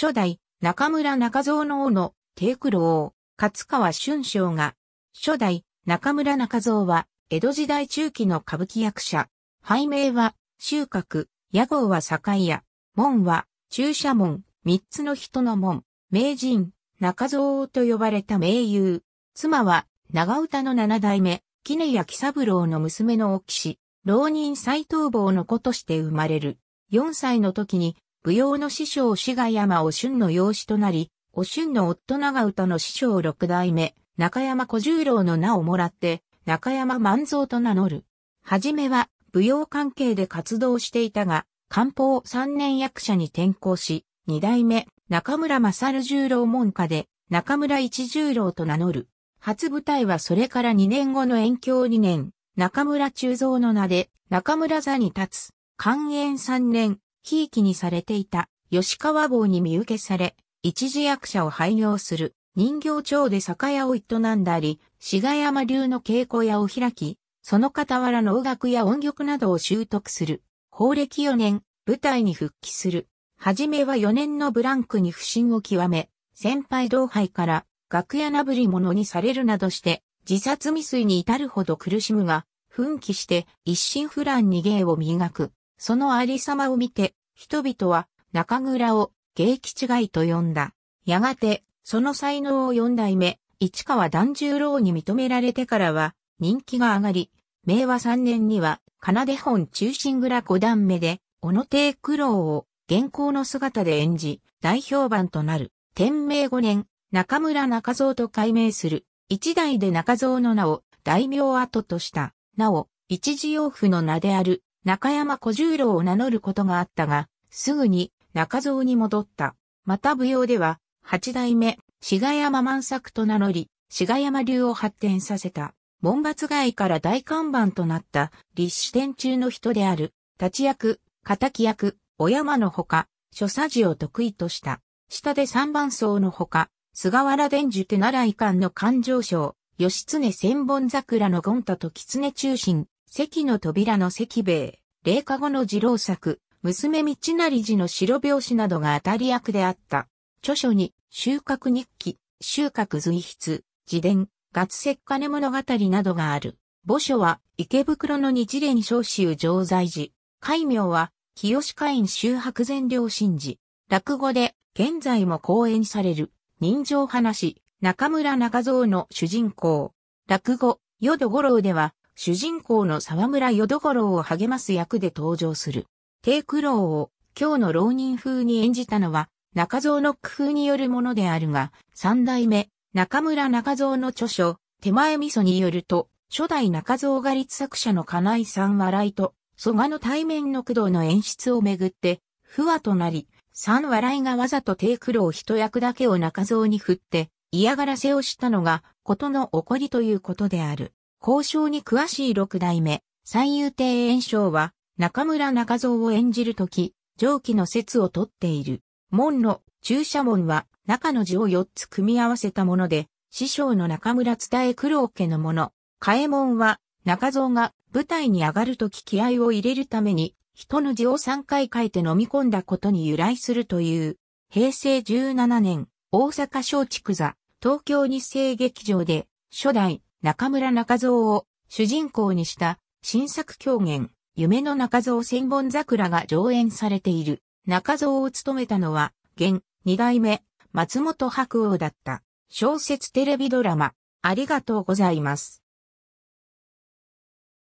初代中村中蔵の王の低苦労、勝川春章が、初代中村中蔵は、江戸時代中期の歌舞伎役者。拝名は、収穫、屋号は境屋、門は、注射門、三つの人の門、名人、中蔵王と呼ばれた名優。妻は、長唄の七代目、杵屋喜三郎の娘の沖氏、浪人斎藤坊の子として生まれる。4歳の時に舞踊の師匠志賀山お春の養子となり、お春の夫長唄の師匠六代目、中山小十郎の名をもらって、中山万蔵と名乗る。はじめは、舞踊関係で活動していたが、漢方三年役者に転向し、二代目、中村勝十郎門下で、中村一十郎と名乗る。初舞台はそれから2年後の延教2年、中村中蔵の名で、中村座に立つ。寛延3年、ひいきにされていた吉川坊に見受けされ、一時役者を廃業する人形町で酒屋を営んだり、志賀山流の稽古屋を開き、その傍ら能楽や音曲などを習得する。法暦4年、舞台に復帰する。はじめは4年のブランクに不審を極め、先輩同輩から楽屋なぶり者にされるなどして、自殺未遂に至るほど苦しむが、奮起して一心不乱に芸を磨く。そのありさまを見て、人々は中倉を芸吉街と呼んだ。やがて、その才能を四代目、市川團十郎に認められてからは、人気が上がり、明和三年には、奏で本中心蔵五段目で、小野亭九郎を現行の姿で演じ、大評判となる。天明五年、中村中蔵と改名する。一代で中蔵の名を大名跡とした。なお、一時洋府の名である中山小十郎を名乗ることがあったが、すぐに中蔵に戻った。また舞踊では、八代目、志賀山万作と名乗り、志賀山流を発展させた。門伐外から大看板となった立志天中の人である、立役、敵役、お山のほか、諸作寺を得意とした。下で三番荘のほか、菅原伝授手習い館の勘定賞、義経千本桜のゴン太と狐中心、関の扉の関兵衛、霊下後の二郎作、娘道成寺の白拍子などが当たり役であった。著書に、収穫日記、収穫随筆、自伝、月石金物語などがある。墓所は、池袋の日蓮召衆常在寺。戒名は、清会員周白善良神寺。落語で、現在も講演される、人情話、中村中蔵の主人公。落語、淀五郎では、主人公の沢村淀五郎を励ます役で登場する。低苦労を今日の浪人風に演じたのは中蔵の工夫によるものであるが、三代目中村中蔵の著書手前味噌によると、初代中蔵が立作者の金井さん笑いと、蘇我の対面の駆動の演出をめぐって、不和となり、三笑いがわざと低苦労一役だけを中蔵に振って、嫌がらせをしたのが、ことの起こりということである。交渉に詳しい六代目、三遊亭炎章は、中村中蔵を演じるとき、上記の説をとっている。門の中社門は中の字を4つ組み合わせたもので、師匠の中村伝え九郎家のもの。替え門は中蔵が舞台に上がるとき気合を入れるために、人の字を3回書いて飲み込んだことに由来するという。平成17年、大阪松竹座、東京日生劇場で、初代、中村中蔵を主人公にした新作狂言、夢の中蔵千本桜が上演されている。中蔵を務めたのは、現、二代目、松本白鸚だった。小説テレビドラマ、ありがとうございます。